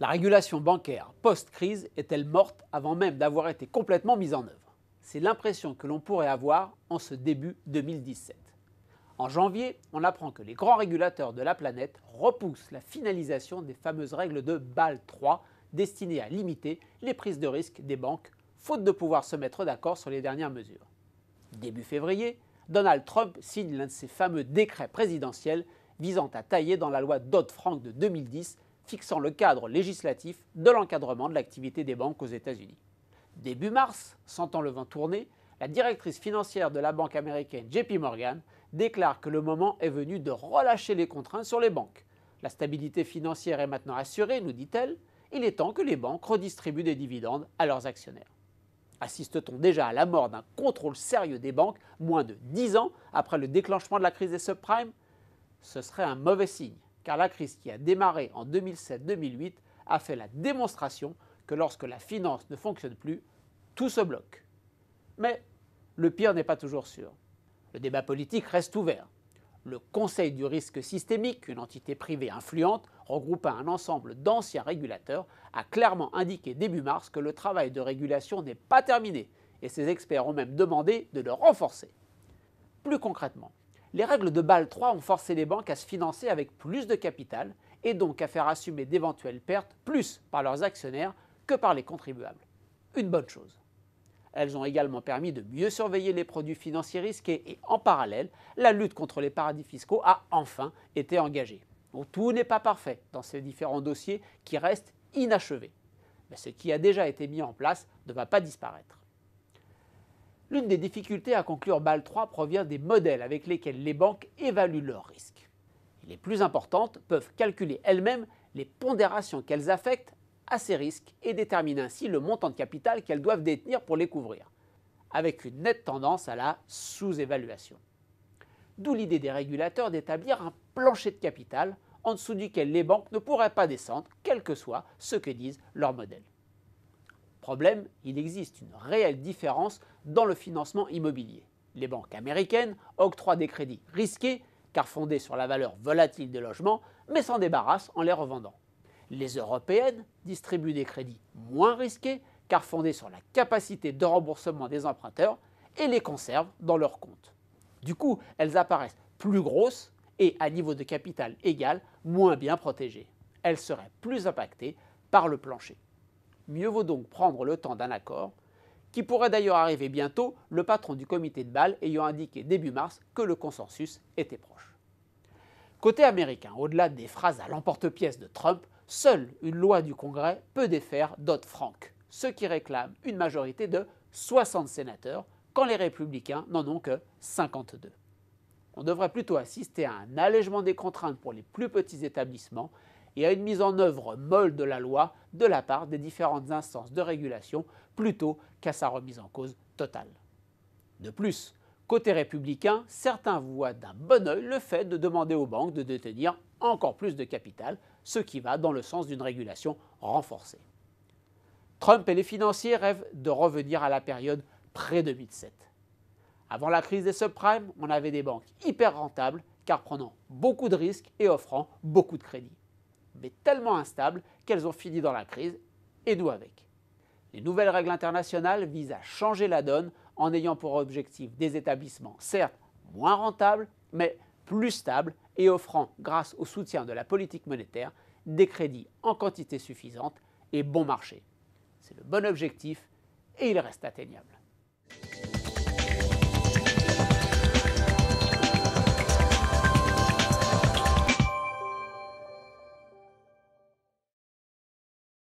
La régulation bancaire post-crise est-elle morte avant même d'avoir été complètement mise en œuvre C'est l'impression que l'on pourrait avoir en ce début 2017. En janvier, on apprend que les grands régulateurs de la planète repoussent la finalisation des fameuses règles de Bâle 3 destinées à limiter les prises de risque des banques, faute de pouvoir se mettre d'accord sur les dernières mesures. Début février, Donald Trump signe l'un de ses fameux décrets présidentiels visant à tailler dans la loi Dodd-Frank de 2010 fixant le cadre législatif de l'encadrement de l'activité des banques aux États-Unis. Début mars, sentant le vent tourner, la directrice financière de la banque américaine JP Morgan déclare que le moment est venu de relâcher les contraintes sur les banques. La stabilité financière est maintenant assurée, nous dit-elle, il est temps que les banques redistribuent des dividendes à leurs actionnaires. Assiste-t-on déjà à la mort d'un contrôle sérieux des banques moins de 10 ans après le déclenchement de la crise des subprimes Ce serait un mauvais signe car la crise qui a démarré en 2007-2008 a fait la démonstration que lorsque la finance ne fonctionne plus, tout se bloque. Mais le pire n'est pas toujours sûr. Le débat politique reste ouvert. Le Conseil du risque systémique, une entité privée influente, regroupant un ensemble d'anciens régulateurs, a clairement indiqué début mars que le travail de régulation n'est pas terminé, et ses experts ont même demandé de le renforcer. Plus concrètement, les règles de Bâle III ont forcé les banques à se financer avec plus de capital et donc à faire assumer d'éventuelles pertes plus par leurs actionnaires que par les contribuables. Une bonne chose. Elles ont également permis de mieux surveiller les produits financiers risqués et en parallèle, la lutte contre les paradis fiscaux a enfin été engagée. tout n'est pas parfait dans ces différents dossiers qui restent inachevés. Mais ce qui a déjà été mis en place ne va pas disparaître. L'une des difficultés à conclure BAL3 provient des modèles avec lesquels les banques évaluent leurs risques. Les plus importantes peuvent calculer elles-mêmes les pondérations qu'elles affectent à ces risques et déterminent ainsi le montant de capital qu'elles doivent détenir pour les couvrir, avec une nette tendance à la sous-évaluation. D'où l'idée des régulateurs d'établir un plancher de capital en dessous duquel les banques ne pourraient pas descendre, quel que soit ce que disent leurs modèles il existe une réelle différence dans le financement immobilier. Les banques américaines octroient des crédits risqués, car fondés sur la valeur volatile des logements, mais s'en débarrassent en les revendant. Les européennes distribuent des crédits moins risqués, car fondés sur la capacité de remboursement des emprunteurs, et les conservent dans leurs comptes. Du coup, elles apparaissent plus grosses et, à niveau de capital égal, moins bien protégées. Elles seraient plus impactées par le plancher. Mieux vaut donc prendre le temps d'un accord, qui pourrait d'ailleurs arriver bientôt, le patron du comité de Bâle ayant indiqué début mars que le consensus était proche. Côté américain, au-delà des phrases à l'emporte-pièce de Trump, seule une loi du Congrès peut défaire Dodd-Frank, ce qui réclame une majorité de 60 sénateurs, quand les républicains n'en ont que 52. On devrait plutôt assister à un allègement des contraintes pour les plus petits établissements et à une mise en œuvre molle de la loi de la part des différentes instances de régulation plutôt qu'à sa remise en cause totale. De plus, côté républicain, certains voient d'un bon œil le fait de demander aux banques de détenir encore plus de capital, ce qui va dans le sens d'une régulation renforcée. Trump et les financiers rêvent de revenir à la période pré-2007. Avant la crise des subprimes, on avait des banques hyper rentables car prenant beaucoup de risques et offrant beaucoup de crédits mais tellement instables qu'elles ont fini dans la crise, et nous avec. Les nouvelles règles internationales visent à changer la donne en ayant pour objectif des établissements certes moins rentables, mais plus stables et offrant, grâce au soutien de la politique monétaire, des crédits en quantité suffisante et bon marché. C'est le bon objectif et il reste atteignable.